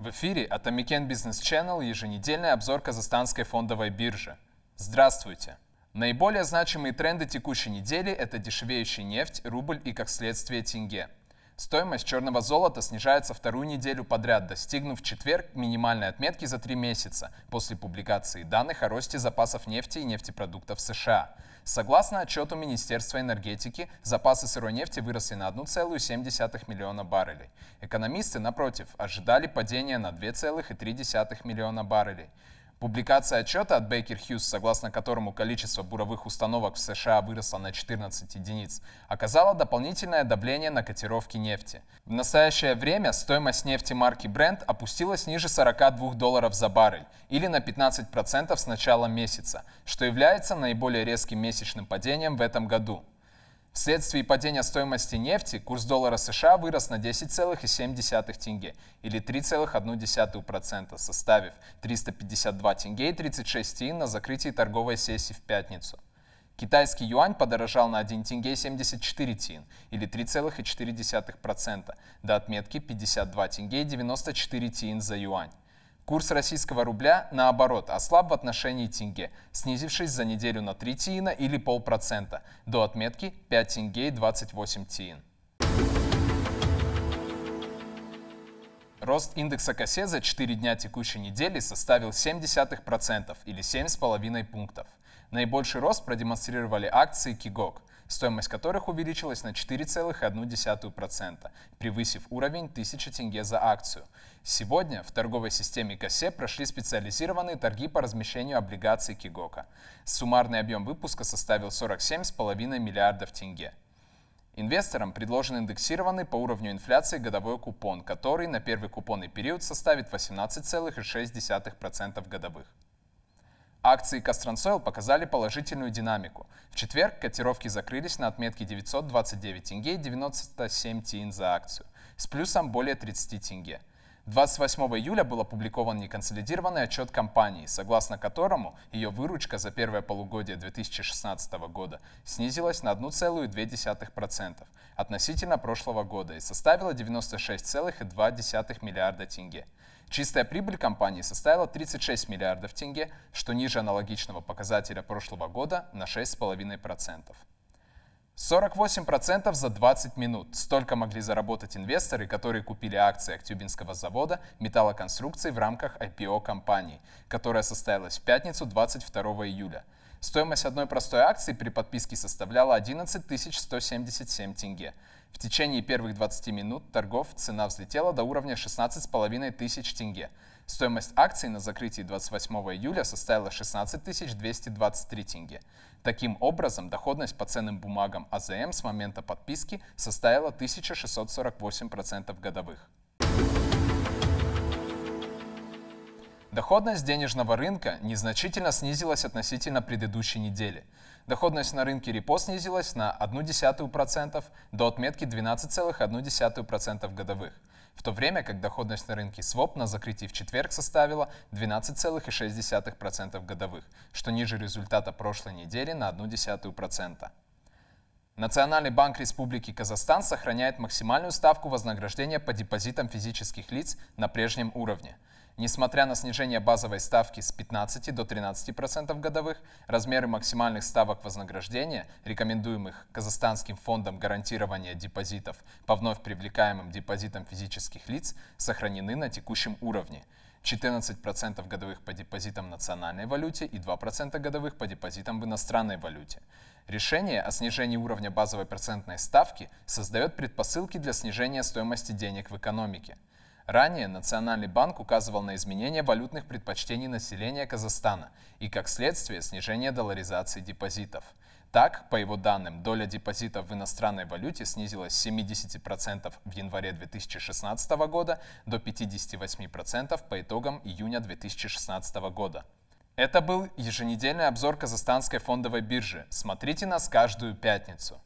В эфире Атамикен Бизнес Channel еженедельная обзор казахстанской фондовой биржи. Здравствуйте! Наиболее значимые тренды текущей недели – это дешевеющая нефть, рубль и, как следствие, тенге – Стоимость черного золота снижается вторую неделю подряд, достигнув четверг минимальной отметки за три месяца после публикации данных о росте запасов нефти и нефтепродуктов США. Согласно отчету Министерства энергетики, запасы сырой нефти выросли на 1,7 миллиона баррелей. Экономисты, напротив, ожидали падения на 2,3 миллиона баррелей. Публикация отчета от Baker Hughes, согласно которому количество буровых установок в США выросло на 14 единиц, оказало дополнительное давление на котировки нефти. В настоящее время стоимость нефти марки Brent опустилась ниже 42 долларов за баррель или на 15% с начала месяца, что является наиболее резким месячным падением в этом году. Вследствие падения стоимости нефти курс доллара США вырос на 10,7 тенге или 3,1%, составив 352 тенге и 36 тин на закрытии торговой сессии в пятницу. Китайский юань подорожал на 1 тенге 74 тин или 3,4% до отметки 52 тенге 94 тин за юань. Курс российского рубля, наоборот, ослаб а в отношении тенге, снизившись за неделю на 3 тиина или полпроцента, до отметки 5 тенге и 28 тиин. Рост индекса КСЕ за 4 дня текущей недели составил 0,7% или 7,5 пунктов. Наибольший рост продемонстрировали акции Кигок, стоимость которых увеличилась на 4,1%, превысив уровень 1000 тенге за акцию. Сегодня в торговой системе КАСЕ прошли специализированные торги по размещению облигаций Кигока. Суммарный объем выпуска составил 47,5 миллиардов тенге. Инвесторам предложен индексированный по уровню инфляции годовой купон, который на первый купонный период составит 18,6% годовых. Акции Костронсойл показали положительную динамику. В четверг котировки закрылись на отметке 929 тенге 97 тин за акцию, с плюсом более 30 тенге. 28 июля был опубликован неконсолидированный отчет компании, согласно которому ее выручка за первое полугодие 2016 года снизилась на 1,2% относительно прошлого года и составила 96,2 миллиарда тенге. Чистая прибыль компании составила 36 миллиардов тенге, что ниже аналогичного показателя прошлого года на 6,5%. 48% за 20 минут. Столько могли заработать инвесторы, которые купили акции Актюбинского завода металлоконструкций в рамках IPO-компании, которая состоялась в пятницу 22 июля – Стоимость одной простой акции при подписке составляла 11 177 тенге. В течение первых 20 минут торгов цена взлетела до уровня 16,5 тысяч тенге. Стоимость акций на закрытии 28 июля составила 16 223 тенге. Таким образом, доходность по ценным бумагам АЗМ с момента подписки составила 1648% годовых. Доходность денежного рынка незначительно снизилась относительно предыдущей недели. Доходность на рынке репо снизилась на 0,1% до отметки 12,1% годовых, в то время как доходность на рынке своп на закрытии в четверг составила 12,6% годовых, что ниже результата прошлой недели на 0,1%. Национальный банк Республики Казахстан сохраняет максимальную ставку вознаграждения по депозитам физических лиц на прежнем уровне – Несмотря на снижение базовой ставки с 15 до 13% годовых, размеры максимальных ставок вознаграждения, рекомендуемых Казахстанским фондом гарантирования депозитов по вновь привлекаемым депозитам физических лиц, сохранены на текущем уровне. 14% годовых по депозитам в национальной валюте и 2% годовых по депозитам в иностранной валюте. Решение о снижении уровня базовой процентной ставки создает предпосылки для снижения стоимости денег в экономике – Ранее Национальный банк указывал на изменение валютных предпочтений населения Казахстана и, как следствие, снижение долларизации депозитов. Так, по его данным, доля депозитов в иностранной валюте снизилась с 70% в январе 2016 года до 58% по итогам июня 2016 года. Это был еженедельный обзор казахстанской фондовой биржи. Смотрите нас каждую пятницу.